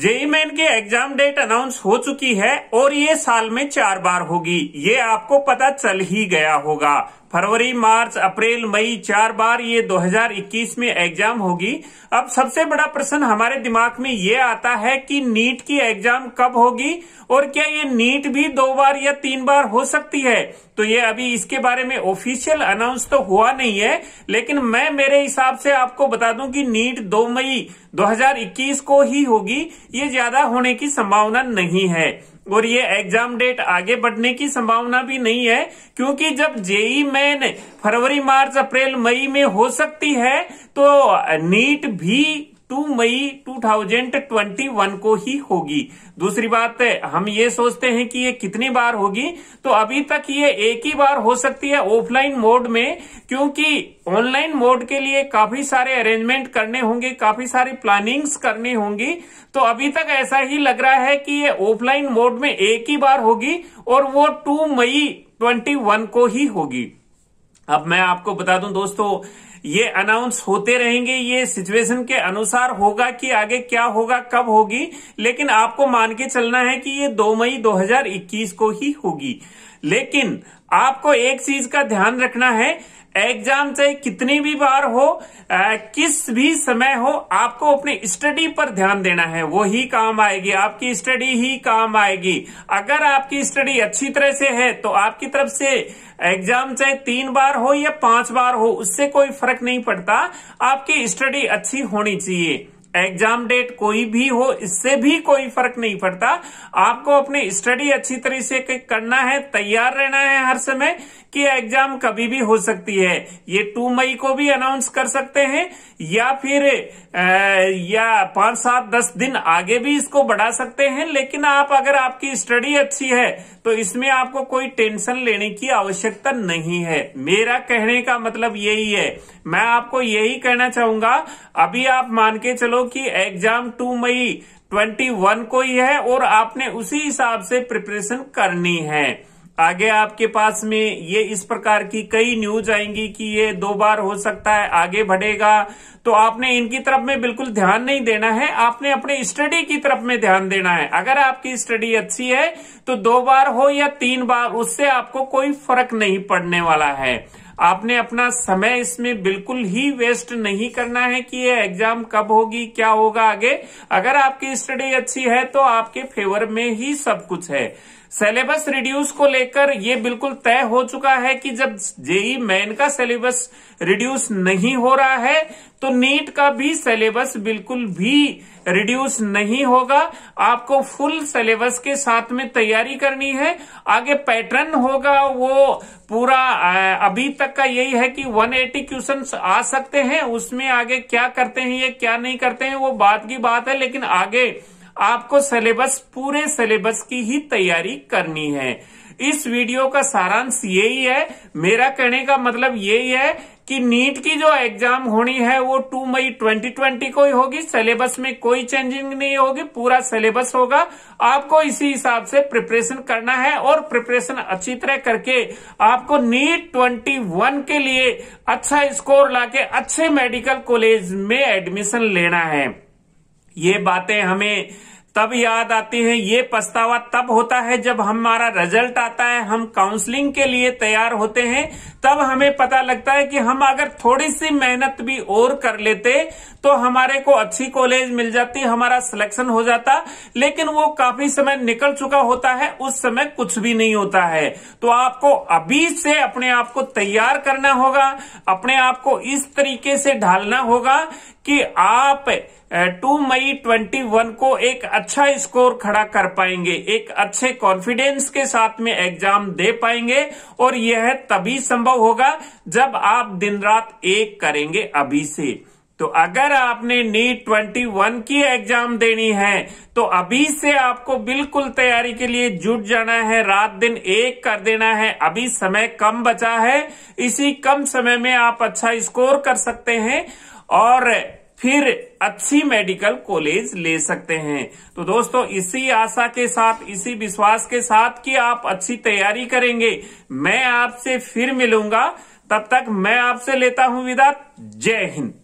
JEE main के exam date announce हो चुकी है और ये साल में चार बार होगी ये आपको पता चल ही गया होगा फरवरी मार्च अप्रैल मई चार बार ये 2021 में एग्जाम होगी अब सबसे बड़ा प्रश्न हमारे दिमाग में ये आता है कि नीट की एग्जाम कब होगी और क्या ये नीट भी दो बार या तीन बार हो सकती है तो ये अभी इसके बारे में ऑफिशियल अनाउंस तो हुआ नहीं है लेकिन मैं मेरे हिसाब से आपको बता दूं कि नीट 2 मई 2021 को ही होगी ये ज्यादा होने की संभावना नहीं है और ये एग्जाम डेट आगे बढ़ने की संभावना भी नहीं है क्योंकि जब जेई मैन फरवरी मार्च अप्रैल मई में हो सकती है तो नीट भी 2 मई 2021 को ही होगी दूसरी बात हम ये सोचते हैं कि ये कितनी बार होगी तो अभी तक ये एक ही बार हो सकती है ऑफलाइन मोड में क्योंकि ऑनलाइन मोड के लिए काफी सारे अरेंजमेंट करने होंगे काफी सारी प्लानिंग्स करनी होंगी तो अभी तक ऐसा ही लग रहा है कि ये ऑफलाइन मोड में एक ही बार होगी और वो 2 मई 21 को ही होगी अब मैं आपको बता दूं दोस्तों ये अनाउंस होते रहेंगे ये सिचुएशन के अनुसार होगा कि आगे क्या होगा कब होगी लेकिन आपको मान के चलना है कि ये 2 मई 2021 को ही होगी लेकिन आपको एक चीज का ध्यान रखना है एग्जाम चाहे कितनी भी बार हो आ, किस भी समय हो आपको अपने स्टडी पर ध्यान देना है वो ही काम आएगी आपकी स्टडी ही काम आएगी अगर आपकी स्टडी अच्छी तरह से है तो आपकी तरफ से एग्जाम चाहे तीन बार हो या पांच बार हो उससे कोई फर्क नहीं पड़ता आपकी स्टडी अच्छी होनी चाहिए एग्जाम डेट कोई भी हो इससे भी कोई फर्क नहीं पड़ता आपको अपनी स्टडी अच्छी तरह से करना है तैयार रहना है हर समय कि एग्जाम कभी भी हो सकती है ये टू मई को भी अनाउंस कर सकते हैं या फिर आ, या पांच सात दस दिन आगे भी इसको बढ़ा सकते हैं लेकिन आप अगर आपकी स्टडी अच्छी है तो इसमें आपको कोई टेंशन लेने की आवश्यकता नहीं है मेरा कहने का मतलब यही है मैं आपको यही कहना चाहूंगा अभी आप मान के चलो लो exam two May twenty one को ही है और आपने उसी हिसाब से प्रिपरेशन करनी है आगे आपके पास में ये इस प्रकार की कई न्यूज आएंगी कि ये दो बार हो सकता है आगे बढ़ेगा तो आपने इनकी तरफ में बिल्कुल ध्यान नहीं देना है आपने अपने स्टडी की तरफ में ध्यान देना है अगर आपकी स्टडी अच्छी है तो दो बार हो या तीन बार उससे आपको कोई फर्क नहीं पड़ने वाला है आपने अपना समय इसमें बिल्कुल ही वेस्ट नहीं करना है कि ये एग्जाम कब होगी क्या होगा आगे अगर आपकी स्टडी अच्छी है तो आपके फेवर में ही सब कुछ है सिलेबस रिड्यूस को लेकर ये बिल्कुल तय हो चुका है कि जब जेई मैन का सिलेबस रिड्यूस नहीं हो रहा है तो नीट का भी सिलेबस बिल्कुल भी रिड्यूस नहीं होगा आपको फुल सिलेबस के साथ में तैयारी करनी है आगे पैटर्न होगा वो पूरा अभी तक तक का यही है कि 180 क्वेश्चन आ सकते हैं उसमें आगे क्या करते हैं ये क्या नहीं करते हैं वो बात की बात है लेकिन आगे आपको सिलेबस पूरे सिलेबस की ही तैयारी करनी है इस वीडियो का सारांश यही है मेरा कहने का मतलब यही है कि नीट की जो एग्जाम होनी है वो 2 मई 2020 को ही होगी सिलेबस में कोई चेंजिंग नहीं होगी पूरा सिलेबस होगा आपको इसी हिसाब से प्रिपरेशन करना है और प्रिपरेशन अच्छी तरह करके आपको नीट 21 के लिए अच्छा स्कोर लाके अच्छे मेडिकल कॉलेज में एडमिशन लेना है ये बातें हमें तब याद आती है ये पछतावा तब होता है जब हमारा रिजल्ट आता है हम काउंसलिंग के लिए तैयार होते हैं तब हमें पता लगता है कि हम अगर थोड़ी सी मेहनत भी और कर लेते तो हमारे को अच्छी कॉलेज मिल जाती हमारा सिलेक्शन हो जाता लेकिन वो काफी समय निकल चुका होता है उस समय कुछ भी नहीं होता है तो आपको अभी से अपने आप को तैयार करना होगा अपने आप को इस तरीके से ढालना होगा कि आप टू मई ट्वेंटी वन को एक अच्छा स्कोर खड़ा कर पाएंगे एक अच्छे कॉन्फिडेंस के साथ में एग्जाम दे पाएंगे और यह तभी संभव होगा जब आप दिन रात एक करेंगे अभी से तो अगर आपने नीट ट्वेंटी वन की एग्जाम देनी है तो अभी से आपको बिल्कुल तैयारी के लिए जुट जाना है रात दिन एक कर देना है अभी समय कम बचा है इसी कम समय में आप अच्छा स्कोर कर सकते हैं और फिर अच्छी मेडिकल कॉलेज ले सकते हैं तो दोस्तों इसी आशा के साथ इसी विश्वास के साथ कि आप अच्छी तैयारी करेंगे मैं आपसे फिर मिलूंगा तब तक मैं आपसे लेता हूं विदा जय हिंद